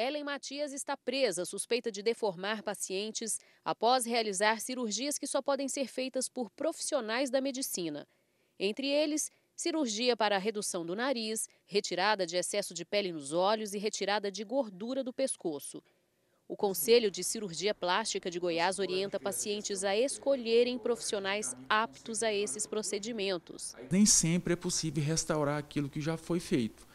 Ellen Matias está presa, suspeita de deformar pacientes após realizar cirurgias que só podem ser feitas por profissionais da medicina. Entre eles, cirurgia para a redução do nariz, retirada de excesso de pele nos olhos e retirada de gordura do pescoço. O Conselho de Cirurgia Plástica de Goiás orienta pacientes a escolherem profissionais aptos a esses procedimentos. Nem sempre é possível restaurar aquilo que já foi feito.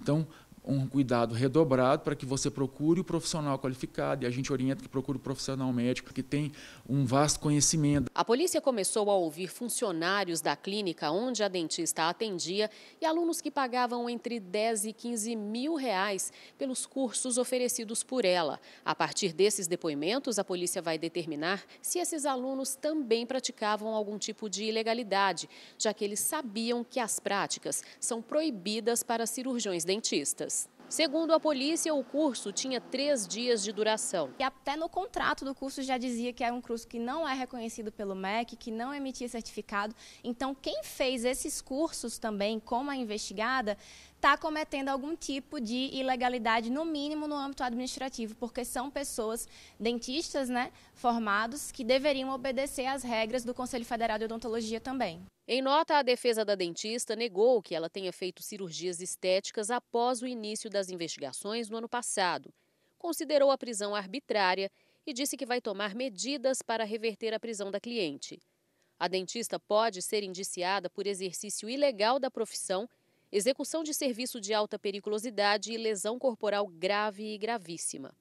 Então, um cuidado redobrado para que você procure o profissional qualificado e a gente orienta que procure o profissional médico que tem um vasto conhecimento. A polícia começou a ouvir funcionários da clínica onde a dentista atendia e alunos que pagavam entre 10 e 15 mil reais pelos cursos oferecidos por ela. A partir desses depoimentos, a polícia vai determinar se esses alunos também praticavam algum tipo de ilegalidade, já que eles sabiam que as práticas são proibidas para cirurgiões dentistas. Segundo a polícia, o curso tinha três dias de duração. E até no contrato do curso já dizia que era um curso que não é reconhecido pelo MEC, que não emitia certificado. Então, quem fez esses cursos também, como a investigada, está cometendo algum tipo de ilegalidade, no mínimo no âmbito administrativo, porque são pessoas, dentistas, né, formados, que deveriam obedecer às regras do Conselho Federal de Odontologia também. Em nota, a defesa da dentista negou que ela tenha feito cirurgias estéticas após o início das investigações no ano passado. Considerou a prisão arbitrária e disse que vai tomar medidas para reverter a prisão da cliente. A dentista pode ser indiciada por exercício ilegal da profissão, execução de serviço de alta periculosidade e lesão corporal grave e gravíssima.